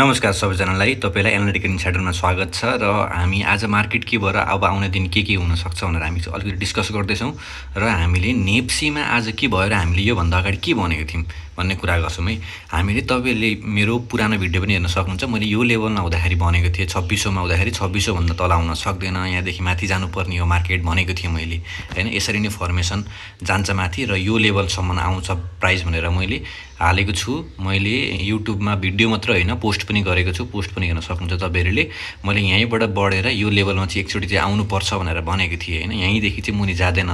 नमस्कार सबैजनालाई तपाईँलाई एनालिटिक इन्साइडरमा स्वागत छ र हामी आज मार्केट के भएर अब आउने दिन के के हुनसक्छ भनेर हामी अलिकति डिस्कस गर्दैछौँ र हामीले नेप्सीमा आज के भएर हामीले योभन्दा अगाडि के भनेको थियौँ भन्ने कुरा गर्छौँ है हामीले तपाईँले मेरो पुरानो भिडियो पनि हेर्न सक्नुहुन्छ मैले यो लेभलमा हुँदाखेरि भनेको थिएँ छब्बिस सौमा हुँदाखेरि छब्बिस सौभन्दा तल आउन सक्दैन यहाँदेखि माथि जानुपर्ने हो मार्केट भनेको थिएँ मैले होइन यसरी नै फर्मेसन जान्छ माथि र यो लेभलसम्म आउँछ प्राइस भनेर मैले हालेको छु मैले युट्युबमा भिडियो मात्र होइन पोस्ट पनि गरेको छु पोस्ट पनि हेर्न सक्नुहुन्छ तपाईँहरूले मैले यहीँबाट बढेर यो लेभलमा चाहिँ एकचोटि चाहिँ आउनुपर्छ भनेर भनेको थिएँ होइन यहीँदेखि चाहिँ मुनि जाँदैन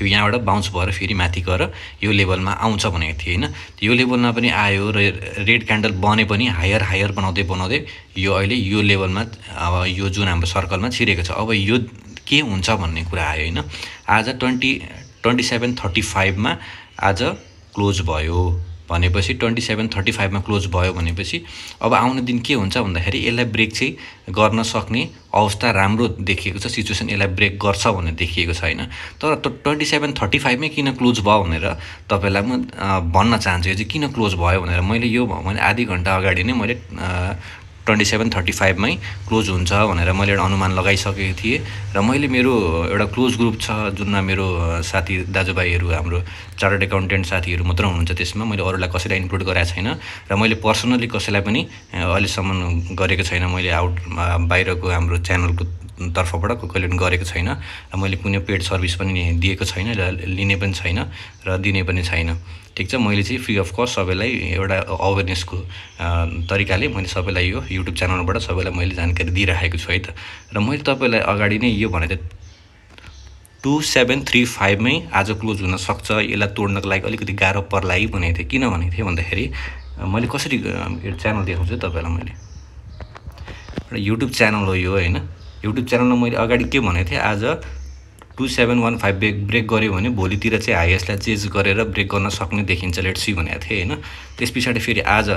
यो यहाँबाट बााउन्स भएर फेरि माथि गएर यो लेभलमा आउँछ भनेको थिएँ होइन यो लेभलमा पनि आयो र रेड क्यान्डल बने पनि हायर हायर बनाउँदै बनाउँदै यो अहिले यो लेभलमा अब यो जुन हाम्रो सर्कलमा छिरेको छ अब यो के हुन्छ भन्ने कुरा आयो होइन आज ट्वेन्टी ट्वेन्टी सेभेन थर्टी फाइभमा आज क्लोज भयो भनेपछि ट्वेन्टी सेभेन थर्टी फाइभमा क्लोज भयो भनेपछि अब आउने दिन के हुन्छ भन्दाखेरि यसलाई ब्रेक चाहिँ गर्न सक्ने अवस्था राम्रो देखिएको छ सिचुएसन यसलाई ब्रेक गर्छ भनेर देखिएको छैन तर ट्वेन्टी सेभेन थर्टी फाइभमै किन क्लोज भयो भनेर तपाईँलाई म भन्न चाहन्छु यो चाहिँ किन क्लोज भयो भनेर मैले यो मैले आधी घन्टा अगाडि नै मैले ट्वेन्टी सेभेन थर्टी फाइभमै क्लोज हुन्छ भनेर मैले एउटा अनुमान लगाइसकेको थिएँ र मैले मेरो एउटा क्लोज ग्रुप छ जुनमा मेरो साथी दाजुभाइहरू हाम्रो चार्टर्ड एकाउन्टेन्ट साथीहरू मात्र हुनुहुन्छ त्यसमा मैले अरूलाई कसैलाई इन्क्लुड गराएको छैन र मैले पर्सनली कसैलाई पनि अहिलेसम्म गरेको छैन मैले आउट बाहिरको हाम्रो च्यानलको तर्फबाट कहिले गरेको छैन र मैले कुनै पेड सर्भिस पनि दिएको छैन र लिने पनि छैन र दिने पनि छैन ठिक छ मैले चाहिँ फ्री अफ कस्ट सबैलाई एउटा अवेरनेसको तरिकाले मैले सबैलाई यो युट्युब च्यानलबाट सबैलाई मैले जानकारी दिइराखेको छु है त र मैले तपाईँलाई अगाडि नै यो थिएँ टु सेभेन थ्री फाइभमै आज क्लोज हुनसक्छ यसलाई तोड्नको लागि अलिकति गाह्रो पर्ला है भनेको थिएँ किन भनेको थिएँ भन्दाखेरि मैले कसरी च्यानल देखाउँछु तपाईँलाई मैले एउटा युट्युब च्यानल हो यो होइन युट्युब च्यानलमा मैले अगाडि के भनेको थिएँ आज two seven one five break break गऱ्यो भने भोलितिर चाहिँ हाइएस्टलाई चेज गरेर ब्रेक गर्न सक्ने देखिन्छ लेट सी भनेको थिएँ होइन त्यस पछाडि फेरि आज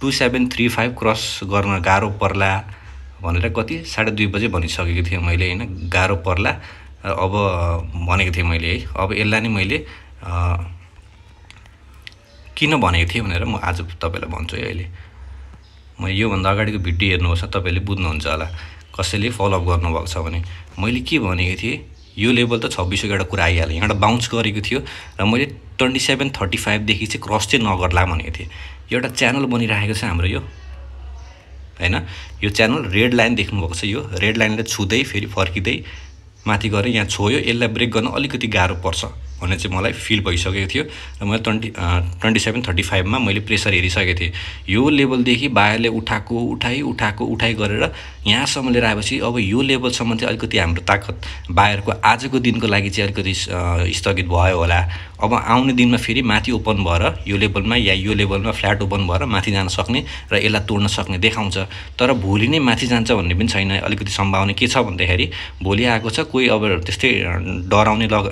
two seven three five cross गर्न गाह्रो पर्ला भनेर कति साढे दुई बजे भनिसकेको थिएँ मैले होइन गाह्रो पर्ला अब भनेको थिएँ मैले है अब यसलाई नै मैले किन भनेको थिएँ भनेर म आज तपाईँलाई भन्छु है अहिले म योभन्दा अगाडिको भिडियो हेर्नुहोस् तपाईँले बुझ्नुहुन्छ होला कसैले फलोअप गर्नुभएको छ भने मैले के भनेको थिएँ यो लेभल त छब्बिसको एउटा कुरा आइहाल्यो यहाँबाट बााउन्स गरेको थियो र मैले ट्वेन्टी सेभेन थर्टी फाइभदेखि चाहिँ क्रस चाहिँ नगर्ला भनेको थिएँ एउटा च्यानल बनिरहेको छ हाम्रो यो होइन यो च्यानल रेड लाइन देख्नुभएको छ यो रेड लाइनलाई छुँदै फेरि फर्किँदै माथि गएर यहाँ छोयो यसलाई ब्रेक गर्न अलिकति गाह्रो पर्छ भन्ने चाहिँ मलाई फिल भइसकेको थियो र मैले ट्वेन्टी ट्वेन्टी सेभेन थर्टी फाइभमा मैले प्रेसर हेरिसकेको थिएँ यो लेभलदेखि बाहिरले उठाएको उठाइ उठाएको उठाइ गरेर यहाँसम्म लिएर आएपछि अब यो लेभलसम्म चाहिँ अलिकति हाम्रो ताकत बाहिरको आजको दिनको लागि चाहिँ अलिकति स्थगित भयो होला अब आउने दिनमा फेरि माथि ओपन भएर यो लेभलमा या यो लेभलमा फ्ल्याट ओपन भएर माथि जान सक्ने र यसलाई तोड्न सक्ने देखाउँछ तर भोलि नै माथि जान्छ भन्ने पनि छैन अलिकति सम्भावना के छ भन्दाखेरि भोलि आएको छ कोही अब त्यस्तै डराउने लग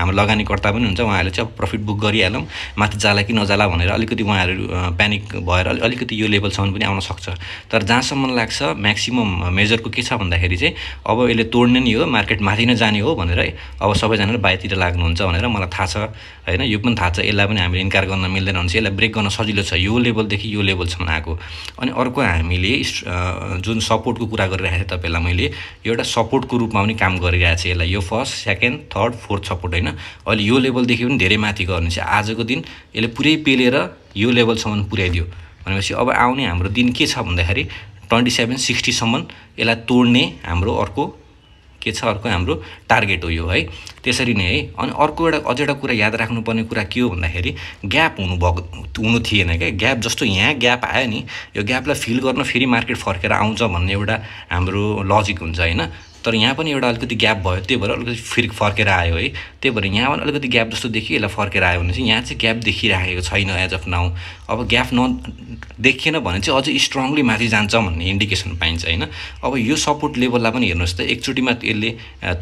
हाम्रो लगानीकर्ता पनि हुन्छ उहाँहरूले चाहिँ अब प्रफिट बुक गरिहालौँ माथि जाला कि नजाला भनेर अलिकति उहाँहरू प्यानिक भएर अलिकति यो लेभलसम्म पनि आउन सक्छ तर जहाँसम्म लाग्छ म्याक्सिमम् मेजरको के छ भन्दाखेरि चाहिँ अब यसले तोड्ने नै हो मार्केट माथि नै जाने हो भनेर है अब सबैजना बाहिरतिर लाग्नुहुन्छ भनेर मलाई थाहा छ होइन यो पनि थाहा छ यसलाई पनि हामीले इन्कार गर्न मिल्दैन हुन्छ यसलाई ब्रेक गर्न सजिलो छ यो लेभलदेखि यो लेभलसम्म आएको अनि अर्को हामीले जुन सपोर्टको कुरा गरिरहेको थिएँ तपाईँलाई मैले एउटा सपोर्टको रूपमा पनि काम गरिरहेको छु यसलाई यो first second third fourth support होइन अहिले यो लेभलदेखि पनि धेरै माथि गयो चाहिँ आजको दिन यसले पुरै पेलेर यो लेभलसम्म पुर्याइदियो भनेपछि अब आउने हाम्रो दिन के छ भन्दाखेरि ट्वेन्टी सेभेन सिक्सटीसम्म यसलाई तोड्ने हाम्रो अर्को के छ अर्को हाम्रो टार्गेट हो यो है त्यसरी नै है अनि अर्को एउटा अझ एउटा कुरा याद राख्नुपर्ने कुरा के हो भन्दाखेरि ग्याप हुनु भएको हुनु थिएन क्या ग्याप जस्तो यहाँ ग्याप आयो नि यो ग्यापलाई फिल गर्न फेरि मार्केट फर्केर आउँछ भन्ने एउटा हाम्रो लजिक हुन्छ होइन तर यहाँ पनि एउटा अलिकति ग्याप भयो त्यही भएर अलिकति फेरि फर्केर आयो है त्यही भएर यहाँ पनि अलिकति ग्याप जस्तो देखियो यसलाई फर्केर आयो भने चाहिँ यहाँ चाहिँ ग्याप देखिराखेको छैन एज अफ नाउ अब ग्याप न देखिएन भने चाहिँ अझै स्ट्रङली माथि जान्छ भन्ने इन्डिकेसन पाइन्छ होइन अब यो सपोर्ट लेभललाई पनि हेर्नुहोस् त एकचोटिमा यसले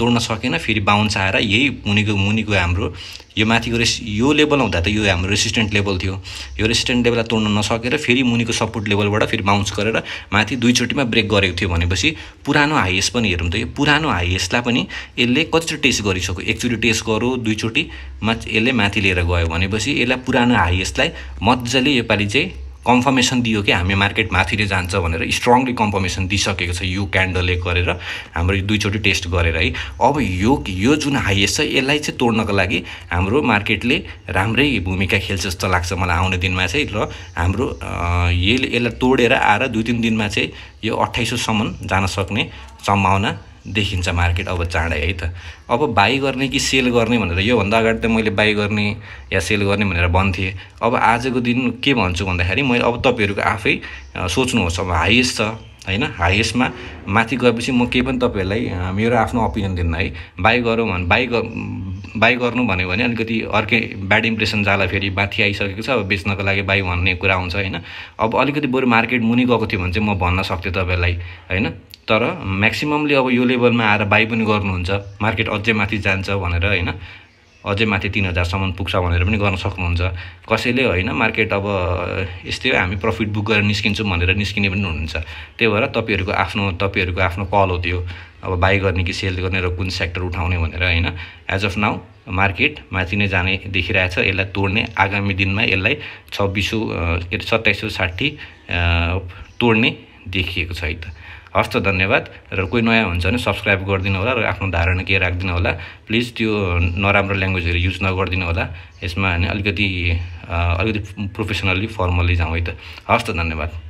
तोड्न सकेन फेरि बााउन्स आएर यही मुनिको मुनिको हाम्रो यो माथिको रेस यो लेभल हुँदा त यो हाम्रो रेसिस्टेन्ट लेभल थियो यो रेसिस्टेन्ट लेभललाई तोड्न नसकेर फेरि मुनिको सपोर्ट लेभलबाट फेरि बााउन्स गरेर माथि दुईचोटिमा ब्रेक गरेको थियो भनेपछि पुरानो हाइएस्ट पनि हेरौँ त यो पुरानो हाइएस्टलाई पनि यसले कतिचोटि टेस्ट गरिसक्यो एकचोटि टेस्ट गरौँ दुईचोटि मा यसले माथि लिएर गयो भनेपछि यसलाई पुरानो हाइएस्टलाई मजाले योपालि चाहिँ कन्फर्मेसन दियो कि हामी मार्केट माथिले जान्छ भनेर स्ट्रङली कन्फर्मेसन दिइसकेको छ यो क्यान्डलले गरेर हाम्रो दुईचोटि टेस्ट गरेर है अब यो यो जुन हाइएस्ट छ यसलाई चाहिँ तोड्नको लागि हाम्रो मार्केटले राम्रै भूमिका खेल्छ जस्तो लाग्छ मलाई आउने दिनमा चाहिँ र हाम्रो यसले यसलाई तोडेर आएर दुई तिन दिनमा चाहिँ यो अठाइस सौसम्म जान सक्ने सम्भावना देखिन्छ मार्केट अब चाँडै है त अब बाई गर्ने कि सेल गर्ने भनेर योभन्दा अगाडि त मैले बाई गर्ने या सेल गर्ने भनेर भन्थेँ अब आजको दिन के भन्छु भन्दाखेरि मैले अब तपाईँहरूको आफै सोच्नुहोस् अब हाइएस्ट छ होइन हाइएस्टमा माथि गएपछि म केही पनि तपाईँहरूलाई मेरो आफ्नो अपिनियन दिन्न है बाई गरौँ भने बाई बाई गर्नु भन्यो भने अलिकति अर्कै ब्याड इम्प्रेसन जाला फेरि माथि आइसकेको छ अब बेच्नको लागि बाई भन्ने कुरा हुन्छ होइन अब अलिकति बरु मार्केट मुनि गएको थियो भने चाहिँ म भन्न सक्थेँ तपाईँलाई होइन तर म्याक्सिममले अब यो लेभलमा आएर बाई पनि गर्नुहुन्छ मार्केट अझै माथि जान्छ भनेर होइन अझै माथि तिन हजारसम्म पुग्छ भनेर पनि गर्न सक्नुहुन्छ कसैले होइन मार्केट अब यस्तै हामी प्रफिट बुक गरेर निस्किन्छौँ भनेर निस्किने पनि हुनुहुन्छ त्यही भएर तपाईँहरूको आफ्नो तपाईँहरूको आफ्नो कल हो त्यो अब बाई गर्ने कि सेल गर्ने र कुन सेक्टर उठाउने भनेर होइन एज अफ नाउ मार्केट माथि नै जाने देखिरहेको छ यसलाई तोड्ने आगामी दिनमा यसलाई छब्बिस सौ के अरे सत्ताइस सौ साठी तोड्ने देखिएको छ है त हस्त धन्यवाद र कोही नयाँ हुन्छ भने सब्सक्राइब गरिदिनु होला र आफ्नो धारणा के राखिदिनु होला प्लिज त्यो नराम्रो ल्याङ्ग्वेजहरू युज नगरिदिनु होला यसमा अलिकति अलिकति प्रोफेसनल्ली फर्मल्ली जाउँ है त हस्त धन्यवाद